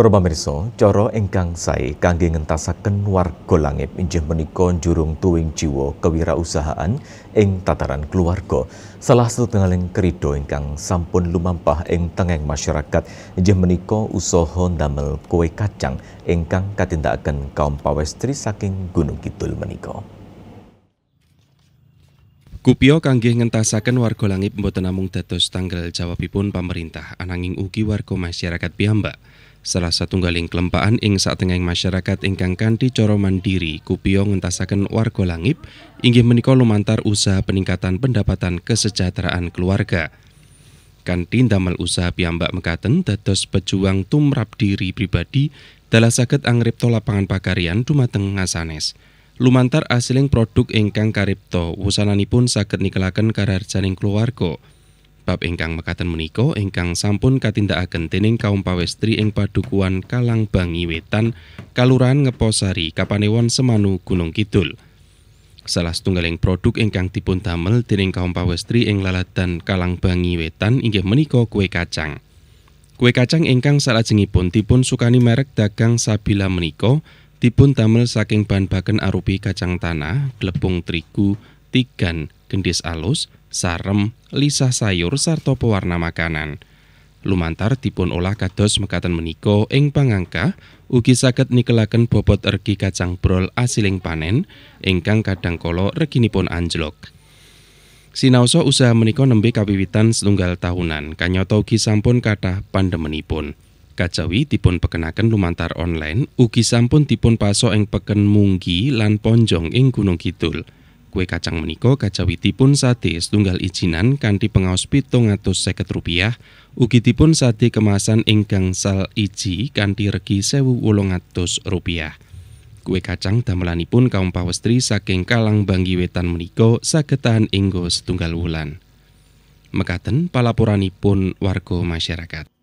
Para pamirsa, cara ingkang sae kangge ngentasaken warga langit inggih menika jurung tuwing jiwa kewirausahaan ing tataran keluarga. Salah setunggaling kerido ingkang sampun lumampah ing tengeng masyarakat inggih menika usaha ndamel kue kacang ingkang katindakaken kaum pawestri saking Gunung Kidul menika. Kupio kangge ngentasaken warga langit mboten namung dados tanggal jawabipun pemerintah ananging ugi warga masyarakat piyambak. Salah satunggaling kelempaan ing satengahing masyarakat ingkang kanthi cara mandiri kupiyo ngentasaken warga langip inggih menika lumantar usaha peningkatan pendapatan kesejahteraan keluarga. Kanthi damel usaha piyambak mekaten dados pejuang tumrap diri pribadi dalam saged angripta lapangan pakaryan dumateng ngasanes. Lumantar asiling produk ingkang karipta, wusananipun saged nikelaken kararjaning keluarga. Bab ingkang mekaten menika ingkang sampun katindakaken dening kaum pawestri ing padukuan bangi Wetan, Kalurahan Ngeposari, Kapanewon Semanu, Gunung Kidul. Salah setunggaling produk ingkang dipun damel dening kaum pawestri ing laladan bangi Wetan inggih menika kue kacang. Kue kacang ingkang salajengipun dipun sukani merek dagang Sabila menika dipun damel saking bahan baken arupi kacang tanah, glepung terigu, tigan, gendis alus, sarem, lisah sayur sarta pewarna makanan. Lumantar dipun olah kados mekaten menika ing pangangkah, ugi saged nikelaken bobot regi kacang brol asiling panen ingkang kadang kala reginipun anjlok. Sinaosa usaha menika nembe kawiwitan setunggal tahunan, kanyata ugi sampun kathah pandemenipun. Kacawi dipun pekenaken lumantar online, ugi sampun dipun pasok ing peken munggi lan ponjong ing Gunung Kidul. Kue kacang menika kajawitipun sate setunggal ijinan kanti pengaos pitung atus seket rupiah, ugitipun sate kemasan engkang sal iji kanti regi sewu ulong atus rupiah. Kue kacang pun kaum pawestri saking Kalang Banggi Wetan meniko saged tahan inggo setunggal wulan. Mekaten palapuranipun warga masyarakat.